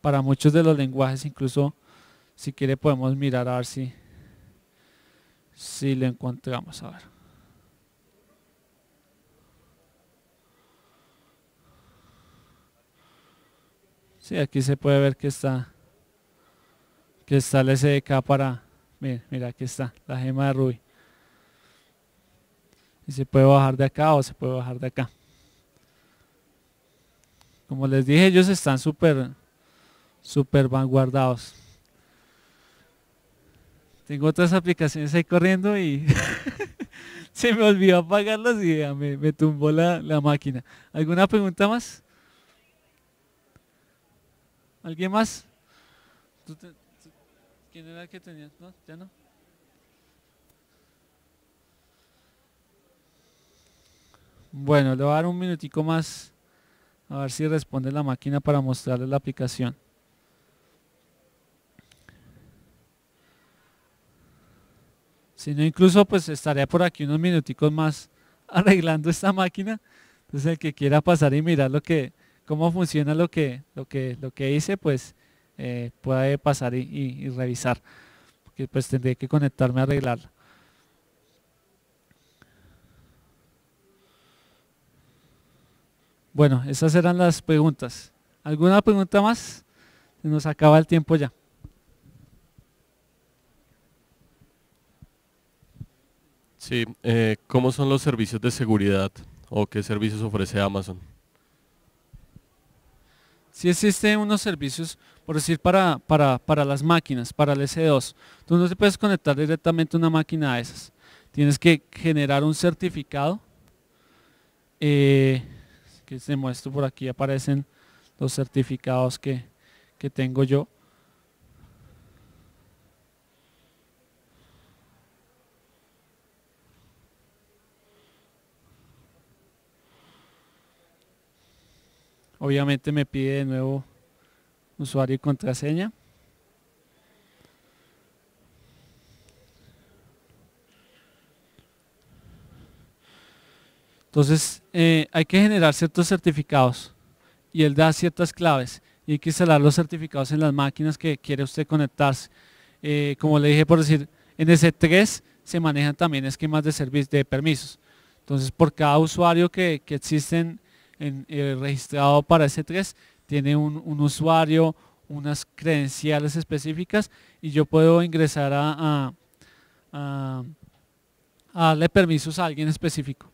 para muchos de los lenguajes. Incluso, si quiere, podemos mirar a ver si si le encontramos, a ver. si aquí se puede ver que está que está el SDK para, mira, mira, aquí está la gema de Ruby. Y se puede bajar de acá o se puede bajar de acá. Como les dije, ellos están súper, súper vanguardados. Tengo otras aplicaciones ahí corriendo y se me olvidó apagarlas y me, me, tumbó la, máquina. ¿Alguna pregunta más? ¿Alguien más? ¿Quién era el que tenía? ¿No? ¿Ya no? Bueno, le voy a dar un minutico más a ver si responde la máquina para mostrarle la aplicación. no, incluso pues estaré por aquí unos minuticos más arreglando esta máquina. Entonces el que quiera pasar y mirar lo que, cómo funciona lo que, lo que, lo que hice, pues eh, puede pasar y, revisar. Porque pues tendría que conectarme a arreglarla. Bueno, esas eran las preguntas. ¿Alguna pregunta más? Se nos acaba el tiempo ya. Sí, eh, ¿cómo son los servicios de seguridad o qué servicios ofrece Amazon? Sí existen unos servicios, por decir, para, para, las máquinas, para el S2. Tú no te puedes conectar directamente a una máquina a esas. Tienes que generar un certificado. Eh, que se muestro por aquí, aparecen los certificados que tengo yo. Obviamente me pide de nuevo usuario y contraseña. Entonces eh, hay que generar ciertos certificados y él da ciertas claves y hay que instalar los certificados en las máquinas que quiere usted conectarse. Eh, como le dije por decir, en ese 3 se manejan también esquemas de, de permisos. Entonces por cada usuario que existen eh, registrado para S3 tiene un, usuario, unas credenciales específicas y yo puedo ingresar a, darle permisos a alguien específico.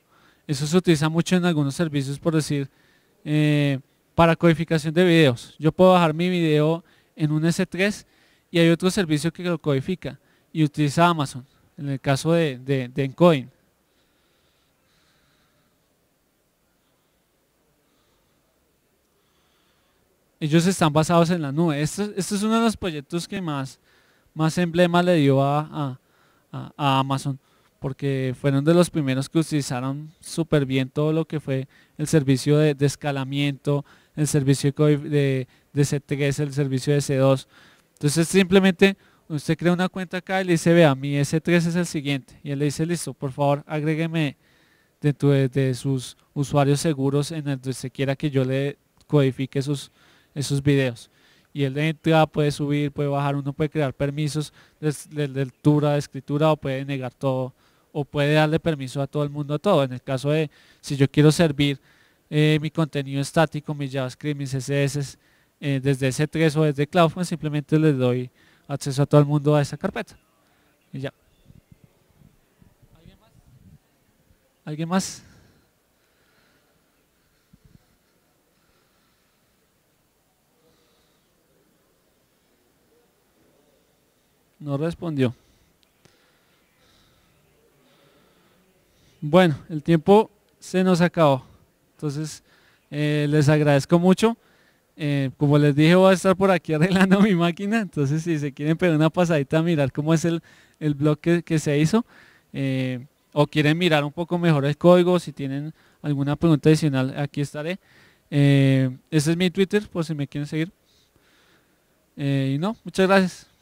Eso se utiliza mucho en algunos servicios, por decir, eh, para codificación de videos. Yo puedo bajar mi video en un S3 y hay otro servicio que lo codifica y utiliza Amazon, en el caso de, de, de ellos están basados en la nube. Este, es uno de los proyectos que más, más emblema le dio a, Amazon, porque fueron de los primeros que utilizaron súper bien todo lo que fue el servicio de, escalamiento, el servicio de, de C3, el servicio de C2. Entonces simplemente usted crea una cuenta acá y le dice, vea, mi S3 es el siguiente. Y él le dice, listo, por favor, agrégueme dentro de, de sus usuarios seguros en el que se quiera que yo le codifique sus, esos videos. Y él entrada puede subir, puede bajar, uno puede crear permisos de, lectura, de escritura o puede negar todo o puede darle permiso a todo el mundo a todo. En el caso de si yo quiero servir eh, mi contenido estático, mis JavaScript, mis CSS, eh, desde S3 o desde Cloud, pues simplemente le doy acceso a todo el mundo a esa carpeta. Y ya. ¿Alguien más? No respondió. Bueno, el tiempo se nos acabó. Entonces, eh, les agradezco mucho. Eh, como les dije, voy a estar por aquí arreglando mi máquina. Entonces, si se quieren pegar una pasadita a mirar cómo es el, el blog que, se hizo, eh, o quieren mirar un poco mejor el código, si tienen alguna pregunta adicional, aquí estaré. ese es mi Twitter, por si me quieren seguir. y no, muchas gracias.